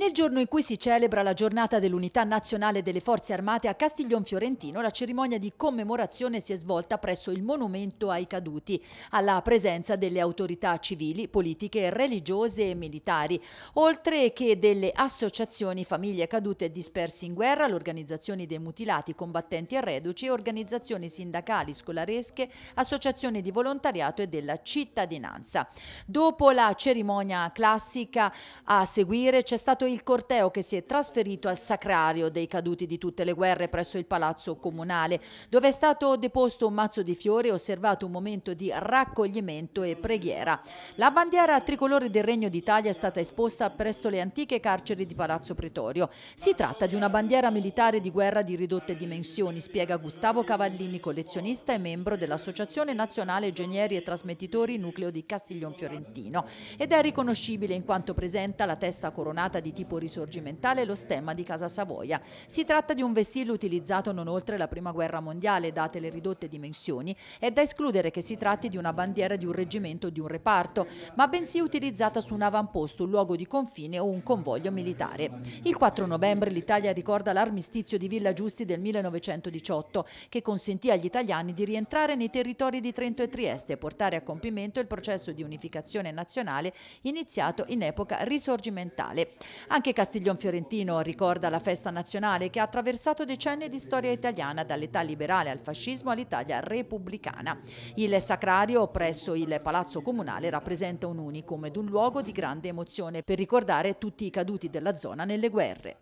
Nel giorno in cui si celebra la giornata dell'Unità Nazionale delle Forze Armate a Castiglion Fiorentino, la cerimonia di commemorazione si è svolta presso il Monumento ai Caduti, alla presenza delle autorità civili, politiche, religiose e militari, oltre che delle associazioni famiglie cadute e dispersi in guerra, l'organizzazione dei mutilati, combattenti e reduci, organizzazioni sindacali, scolaresche, associazioni di volontariato e della cittadinanza. Dopo la cerimonia classica a seguire c'è stato il corteo che si è trasferito al sacrario dei caduti di tutte le guerre presso il Palazzo Comunale, dove è stato deposto un mazzo di fiori e osservato un momento di raccoglimento e preghiera. La bandiera tricolore del Regno d'Italia è stata esposta presso le antiche carceri di Palazzo Pretorio. Si tratta di una bandiera militare di guerra di ridotte dimensioni, spiega Gustavo Cavallini, collezionista e membro dell'Associazione Nazionale Ingegneri e Trasmettitori Nucleo di Castiglion Fiorentino ed è riconoscibile in quanto presenta la testa coronata di tipo risorgimentale lo stemma di Casa Savoia. Si tratta di un vessillo utilizzato non oltre la Prima Guerra Mondiale, date le ridotte dimensioni, è da escludere che si tratti di una bandiera di un reggimento o di un reparto, ma bensì utilizzata su un avamposto, un luogo di confine o un convoglio militare. Il 4 novembre l'Italia ricorda l'armistizio di Villa Giusti del 1918, che consentì agli italiani di rientrare nei territori di Trento e Trieste e portare a compimento il processo di unificazione nazionale iniziato in epoca risorgimentale. Anche Castiglion Fiorentino ricorda la festa nazionale che ha attraversato decenni di storia italiana dall'età liberale al fascismo all'Italia repubblicana. Il sacrario presso il Palazzo Comunale rappresenta un unicum ed un luogo di grande emozione per ricordare tutti i caduti della zona nelle guerre.